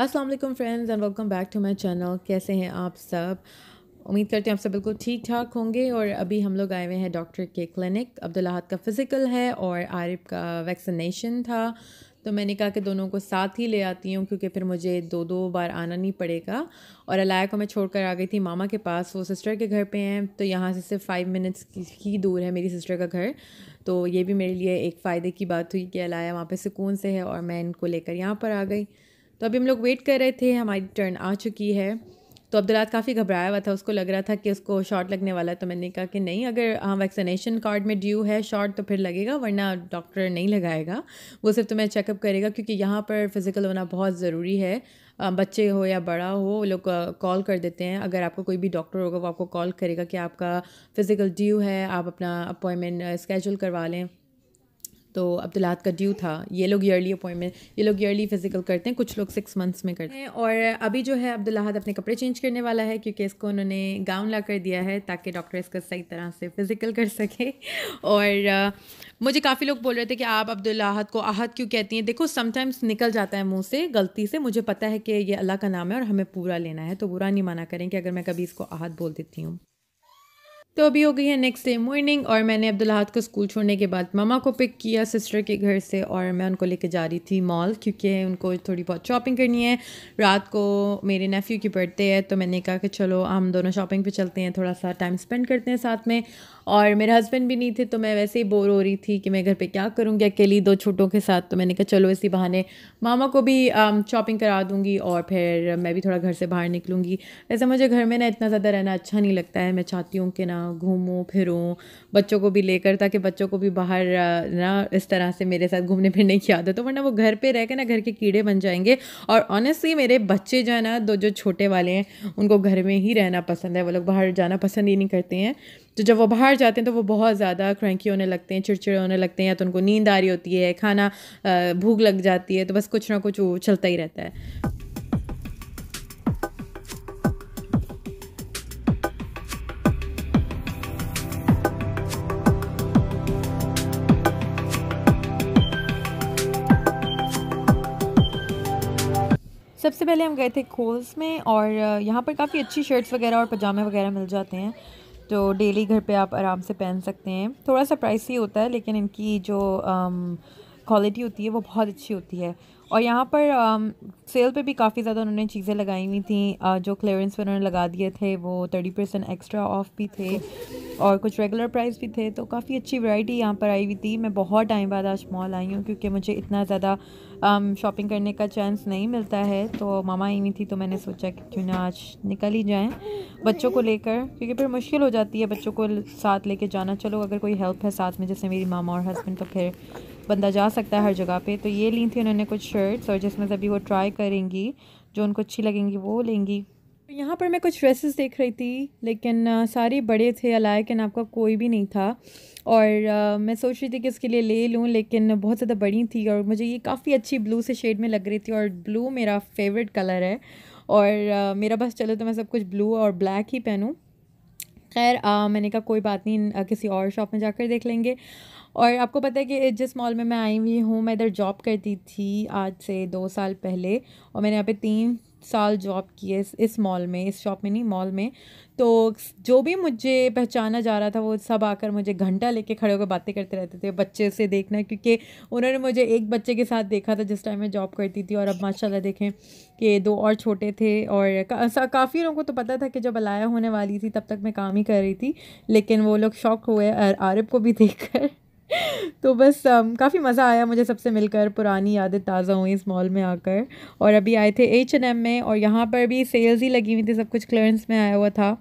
अस्सलाम वालेकुम friends and welcome back to my channel कैसे हैं आप सब उम्मीद करते हैं आप सब बिल्कुल ठीक ठाक होंगे और अभी हम लोग आए हुए हैं डॉक्टर के क्लिनिक अब्दुल्लाहत का फ़िज़िकल है और आरिफ का वैक्सीनेशन था तो मैंने कहा कि दोनों को साथ ही ले आती हूँ क्योंकि फिर मुझे दो दो बार आना नहीं पड़ेगा और अलाया को मैं छोड़ कर आ गई थी मामा के पास वो सिस्टर के घर पे हैं तो यहाँ से सिर्फ फाइव मिनट्स ही दूर है मेरी सिस्टर का घर तो ये भी मेरे लिए एक फ़ायदे की बात हुई कि अलाया वहाँ पर सुकून से है और मैं इनको लेकर यहाँ पर आ गई तो अभी हम लोग वेट कर रहे थे हमारी टर्न आ चुकी है तो अब्दुल्लाद काफ़ी घबराया हुआ था उसको लग रहा था कि उसको शॉट लगने वाला है तो मैंने कहा कि नहीं अगर वैक्सीनेशन हाँ, कार्ड में ड्यू है शॉट तो फिर लगेगा वरना डॉक्टर नहीं लगाएगा वो सिर्फ तुम्हें चेकअप करेगा क्योंकि यहाँ पर फिज़िकल होना बहुत ज़रूरी है बच्चे हो या बड़ा हो वो लोग कॉल कर देते हैं अगर आपको कोई भी डॉक्टर होगा वो आपको कॉल करेगा कि आपका फ़िज़िकल ड्यू है आप अपना अपॉइंटमेंट स्केजूल करवा लें तो अब्दुलात का ड्यू था ये लोग ईयरली अपॉइंटमेंट ये लोग ईयरली फिजिकल करते हैं कुछ लोग सिक्स मंथ्स में करते हैं और अभी जो है अब्दुलाहद अपने कपड़े चेंज करने वाला है क्योंकि इसको उन्होंने गाउन ला कर दिया है ताकि डॉक्टर इसका सही तरह से फिजिकल कर सके और आ, मुझे काफ़ी लोग बोल रहे थे कि आप अब्दुल्लाहद को आहत क्यों कहती हैं देखो समटाइम्स निकल जाता है मुँह से गलती से मुझे पता है कि ये अल्लाह का नाम है और हमें पूरा लेना है तो बुरा नहीं माना करें कि अगर मैं कभी इसको आहत बोल देती हूँ तो अभी हो गई है नेक्स्ट डे मॉर्निंग और मैंने अब्दुल्हाद को स्कूल छोड़ने के बाद मामा को पिक किया सिस्टर के घर से और मैं उनको लेके जा रही थी मॉल क्योंकि उनको थोड़ी बहुत शॉपिंग करनी है रात को मेरे नेफ्यू की बर्थडे है तो मैंने कहा कि चलो हम दोनों शॉपिंग पे चलते हैं थोड़ा सा टाइम स्पेंड करते हैं साथ में और मेरे हस्बैंड भी नहीं थे तो मैं वैसे ही बोर हो रही थी कि मैं घर पे क्या करूँगी अकेली दो छोटों के साथ तो मैंने कहा चलो इसी बहाने मामा को भी शॉपिंग um, करा दूँगी और फिर मैं भी थोड़ा घर से बाहर निकलूँगी वैसे मुझे घर में ना इतना ज़्यादा रहना अच्छा नहीं लगता है मैं चाहती हूँ कि ना घूमूँ फिरूँ बच्चों को भी लेकर ताकि बच्चों को भी बाहर uh, ना इस तरह से मेरे साथ घूमने फिरने की आदत हो वरना वो घर पर रह कर ना घर के कीड़े बन जाएंगे और ऑनेस्टली मेरे बच्चे जो है ना दो जो छोटे वाले हैं उनको घर में ही रहना पसंद है वो लोग बाहर जाना पसंद ही नहीं करते हैं तो जब वो बाहर जाते हैं तो वो बहुत ज़्यादा क्रैंकी होने लगते हैं चिड़चिड़े होने लगते हैं या तो उनको नींद आ रही होती है खाना भूख लग जाती है तो बस कुछ ना कुछ वो चलता ही रहता है सबसे पहले हम गए थे कोल्स में और यहाँ पर काफ़ी अच्छी शर्ट्स वगैरह और पजामे वगैरह मिल जाते हैं जो तो डेली घर पे आप आराम से पहन सकते हैं थोड़ा सा प्राइस ही होता है लेकिन इनकी जो क्वालिटी होती है वो बहुत अच्छी होती है और यहाँ पर सेल पे भी काफ़ी ज़्यादा उन्होंने चीज़ें लगाई हुई थी आ, जो क्लियरेंस पर उन्होंने लगा दिए थे वो थर्टी परसेंट एक्स्ट्रा ऑफ भी थे और कुछ रेगुलर प्राइस भी थे तो काफ़ी अच्छी वैरायटी यहाँ पर आई हुई थी मैं बहुत टाइम बाद आज मॉल आई हूँ क्योंकि मुझे इतना ज़्यादा शॉपिंग um, करने का चांस नहीं मिलता है तो मामा ही नहीं थी तो मैंने सोचा कि क्यों ना आज निकल ही जाएँ बच्चों को लेकर क्योंकि फिर मुश्किल हो जाती है बच्चों को साथ लेके जाना चलो अगर कोई हेल्प है साथ में जैसे मेरी मामा और हस्बैंड तो फिर बंदा जा सकता है हर जगह पे तो ये ली थी उन्होंने कुछ शर्ट्स और जिसमें से अभी वो ट्राई करेंगी जो उनको अच्छी लगेंगी वो लेंगी तो यहाँ पर मैं कुछ ड्रेसेस देख रही थी लेकिन सारे बड़े थे अलायक एंड आपका कोई भी नहीं था और आ, मैं सोच रही थी कि इसके लिए ले लूँ लेकिन बहुत ज़्यादा बड़ी थी और मुझे ये काफ़ी अच्छी ब्लू से शेड में लग रही थी और ब्लू मेरा फेवरेट कलर है और आ, मेरा बस चलो तो मैं सब कुछ ब्लू और ब्लैक ही पहनूँ खैर मैंने कहा कोई बात नहीं आ, किसी और शॉप में जाकर देख लेंगे और आपको पता है कि जिस मॉल में मैं आई हुई हूँ मैं इधर जॉब करती थी आज से दो साल पहले और मैंने यहाँ पे तीन साल जॉब किए इस, इस मॉल में इस शॉप में नहीं मॉल में तो जो भी मुझे पहचाना जा रहा था वो सब आकर मुझे घंटा लेके खड़े होकर बातें करते रहते थे बच्चे से देखना क्योंकि उन्होंने मुझे एक बच्चे के साथ देखा था जिस टाइम मैं जॉब करती थी और अब माशाल्लाह देखें कि दो और छोटे थे और का, काफ़ी लोगों को तो पता था कि जब अलाया होने वाली थी तब तक मैं काम ही कर रही थी लेकिन वो लोग शौक हुए आरिफ को भी देख कर तो बस um, काफ़ी मज़ा आया मुझे सबसे मिलकर पुरानी यादें ताज़ा हुई इस मॉल में आकर और अभी आए थे एच एन एम में और यहाँ पर भी सेल्स ही लगी हुई थी सब कुछ क्लियरेंस में आया हुआ था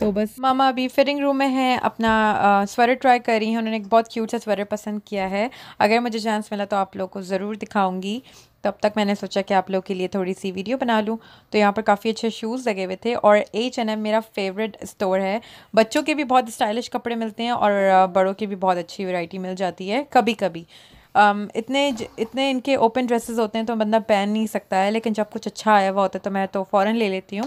तो बस मामा अभी फिटिंग रूम में है अपना स्वेटर uh, ट्राई कर रही हैं उन्होंने एक बहुत क्यूट सा स्वेटर पसंद किया है अगर मुझे चांस मिला तो आप लोग को ज़रूर दिखाऊंगी तब तक मैंने सोचा कि आप लोग के लिए थोड़ी सी वीडियो बना लूँ तो यहाँ पर काफ़ी अच्छे शूज़ लगे हुए थे और एच एन एम मेरा फेवरेट स्टोर है बच्चों के भी बहुत स्टाइलिश कपड़े मिलते हैं और बड़ों की भी बहुत अच्छी वैरायटी मिल जाती है कभी कभी Um, इतने इतने इनके ओपन ड्रेसेस होते हैं तो बंदा पहन नहीं सकता है लेकिन जब कुछ अच्छा आया हुआ होता है तो मैं तो फ़ौरन ले लेती हूँ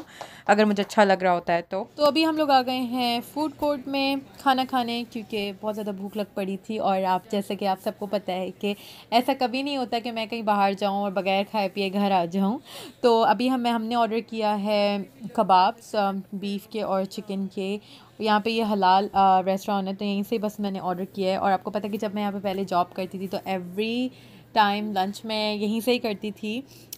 अगर मुझे अच्छा लग रहा होता है तो तो अभी हम लोग आ गए हैं फूड कोर्ट में खाना खाने क्योंकि बहुत ज़्यादा भूख लग पड़ी थी और आप जैसे कि आप सबको पता है कि ऐसा कभी नहीं होता कि मैं कहीं बाहर जाऊँ और बगैर खाए पिए घर आ जाऊँ तो अभी हमें हमने ऑर्डर किया है कबाब्स बीफ um, के और चिकन के यहाँ पे ये हलाल रेस्टोरेंट है तो यहीं से बस मैंने ऑर्डर किया है और आपको पता है कि जब मैं यहाँ पे पहले जॉब करती थी तो एवरी टाइम लंच मैं यहीं से ही करती थी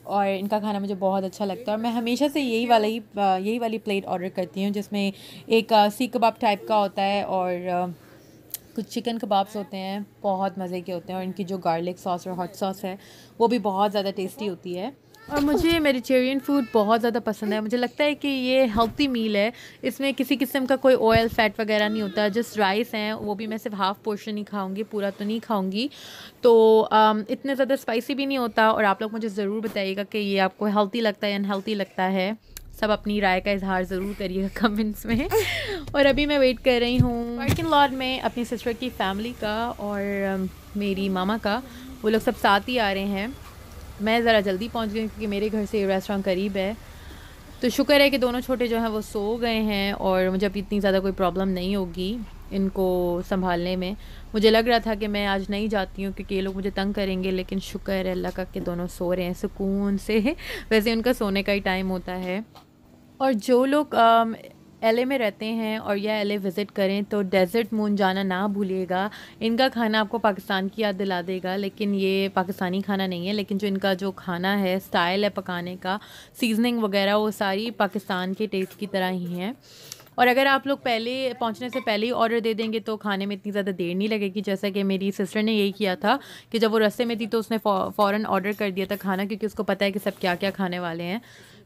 और इनका खाना मुझे बहुत अच्छा लगता है और मैं हमेशा से यही वाला ही यही वाली प्लेट ऑर्डर करती हूँ जिसमें एक सी कबाब टाइप का होता है और कुछ चिकन कबाब्स होते हैं बहुत मज़े के होते हैं और इनकी जो गार्लिक सॉस और हॉट सॉस है वो भी बहुत ज़्यादा टेस्टी होती है और मुझे मेडिटेरियन फूड बहुत ज़्यादा पसंद है मुझे लगता है कि ये हेल्थी मील है इसमें किसी किस्म का कोई ऑयल फैट वगैरह नहीं होता जस्ट राइस हैं वो भी मैं सिर्फ हाफ़ पोर्शन ही खाऊंगी पूरा तो नहीं खाऊंगी तो आम, um, इतने ज़्यादा स्पाइसी भी नहीं होता और आप लोग मुझे ज़रूर बताइएगा कि ये आपको हेल्थी लगता है अनहेल्थी लगता है सब अपनी राय का इजहार ज़रूर करिएगा कमेंट्स में और अभी मैं वेट कर रही हूँ पार्किंग लॉट में अपनी सिस्टर की फैमिली का और um, मेरी मामा का वो लोग सब साथ ही आ रहे हैं मैं ज़रा जल्दी पहुंच गई क्योंकि मेरे घर से ये रेस्टोरेंट करीब है तो शुक्र है कि दोनों छोटे जो हैं वो सो गए हैं और मुझे अभी इतनी ज़्यादा कोई प्रॉब्लम नहीं होगी इनको संभालने में मुझे लग रहा था कि मैं आज नहीं जाती हूँ क्योंकि ये लोग मुझे तंग करेंगे लेकिन शुक्र है अल्लाह का कि दोनों सो रहे हैं सुकून से वैसे उनका सोने का ही टाइम होता है और जो लोग एलए में रहते हैं और या एलए विज़िट करें तो डेजर्ट मून जाना ना भूलिएगा इनका खाना आपको पाकिस्तान की याद दिला देगा लेकिन ये पाकिस्तानी खाना नहीं है लेकिन जो इनका जो खाना है स्टाइल है पकाने का सीजनिंग वगैरह वो सारी पाकिस्तान के टेस्ट की तरह ही हैं और अगर आप लोग पहले पहुंचने से पहले ही ऑर्डर दे देंगे तो खाने में इतनी ज़्यादा देर नहीं लगेगी जैसा कि मेरी सिस्टर ने यही किया था कि जब वो रस्ते में थी तो उसने फ़ौर ऑर्डर कर दिया था खाना क्योंकि उसको पता है कि सब क्या क्या खाने वाले हैं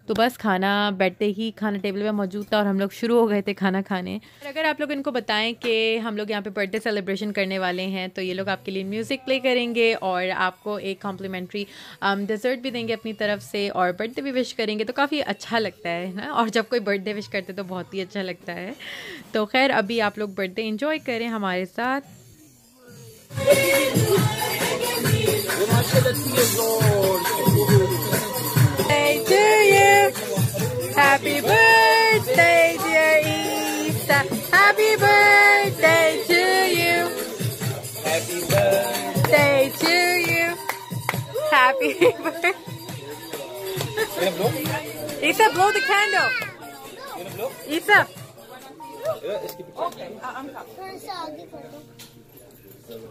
तो बस खाना बैठते ही खाना टेबल पे मौजूद था और हम लोग शुरू हो गए थे खाना खाने और अगर आप लोग इनको बताएं कि हम लोग यहाँ पे बर्थडे सेलिब्रेशन करने वाले हैं तो ये लोग आपके लिए म्यूज़िक प्ले करेंगे और आपको एक कॉम्प्लीमेंट्री डिज़र्ट um, भी देंगे अपनी तरफ से और बर्थडे भी विश करेंगे तो काफ़ी अच्छा लगता है ना और जब कोई बर्थडे विश करते तो बहुत ही अच्छा लगता है तो खैर अभी आप लोग बर्थडे इन्जॉय करें हमारे साथ We're Happy birthday, dear Isa. Happy birthday to you. Happy birthday to you. Happy birthday. Isa, blow the candle. Isa.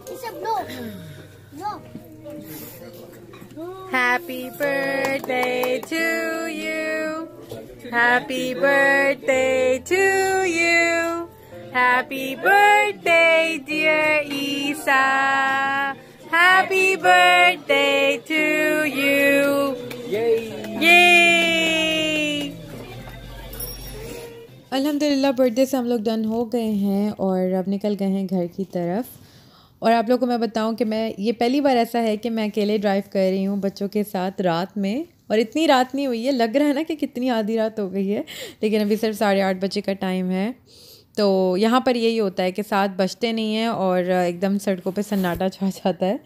Isa, Blow. Happy birthday to you. Happy birthday to you. Happy birthday, dear Isa. Happy birthday to you. Yay! अल्हम्दुलिल्लाह birthday से हम लोग done हो गए हैं और अब निकल गए हैं घर की तरफ और आप लोग को मैं बताऊं कि मैं ये पहली बार ऐसा है कि मैं अकेले ड्राइव कर रही हूँ बच्चों के साथ रात में और इतनी रात नहीं हुई है लग रहा है ना कि कितनी आधी रात हो गई है लेकिन अभी सिर्फ साढ़े आठ बजे का टाइम है तो यहाँ पर यही होता है कि सात बजते नहीं हैं और एकदम सड़कों पे सन्नाटा छा जाता है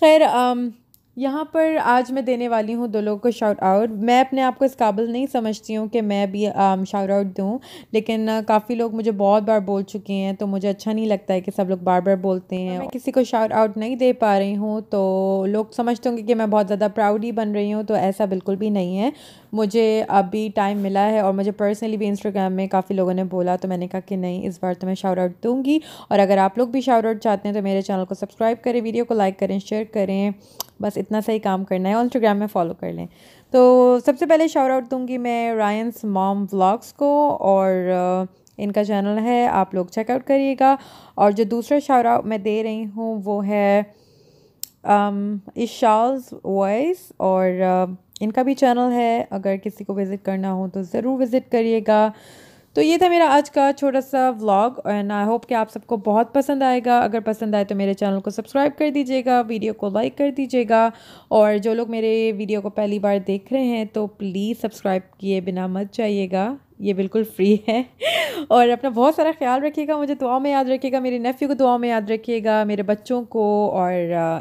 खैर um, यहाँ पर आज मैं देने वाली हूँ दो लोगों को शाउट आउट मैं अपने आप को इस काबिल नहीं समझती हूँ कि मैं भी शाउट um, आउट दूँ लेकिन uh, काफ़ी लोग मुझे बहुत बार बोल चुके हैं तो मुझे अच्छा नहीं लगता है कि सब लोग बार बार बोलते हैं मैं किसी को शाउट आउट नहीं दे पा रही हूँ तो लोग समझते होंगे कि मैं बहुत ज़्यादा प्राउड ही बन रही हूँ तो ऐसा बिल्कुल भी नहीं है मुझे अभी टाइम मिला है और मुझे पर्सनली भी इंस्टाग्राम में काफ़ी लोगों ने बोला तो मैंने कहा कि नहीं इस बार तो मैं शाउट आउट दूँगी और अगर आप लोग भी शाउट आउट चाहते हैं तो मेरे चैनल को सब्सक्राइब करें वीडियो को लाइक करें शेयर करें बस इतना सही काम करना है और इंस्टाग्राम में फॉलो कर लें तो सबसे पहले शाउट आउट दूँगी मैं रायंस मॉम व्लॉग्स को और इनका चैनल है आप लोग चेकआउट करिएगा और जो दूसरा शाउट आउट मैं दे रही हूँ वो है इशाज वॉइस और इनका भी चैनल है अगर किसी को विज़िट करना हो तो ज़रूर विज़िट करिएगा तो ये था मेरा आज का छोटा सा व्लॉग एंड आई होप कि आप सबको बहुत पसंद आएगा अगर पसंद आए तो मेरे चैनल को सब्सक्राइब कर दीजिएगा वीडियो को लाइक कर दीजिएगा और जो लोग मेरे वीडियो को पहली बार देख रहे हैं तो प्लीज़ सब्सक्राइब किए बिना मत जाइएगा ये बिल्कुल फ्री है और अपना बहुत सारा ख्याल रखिएगा मुझे दुआ में याद रखिएगा मेरे नेफ़्यू को दुआ में याद रखिएगा मेरे बच्चों को और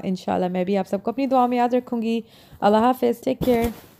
इन मैं भी आप सबको अपनी दुआ में याद रखूँगी अल्लाह हाफिज़ टेक केयर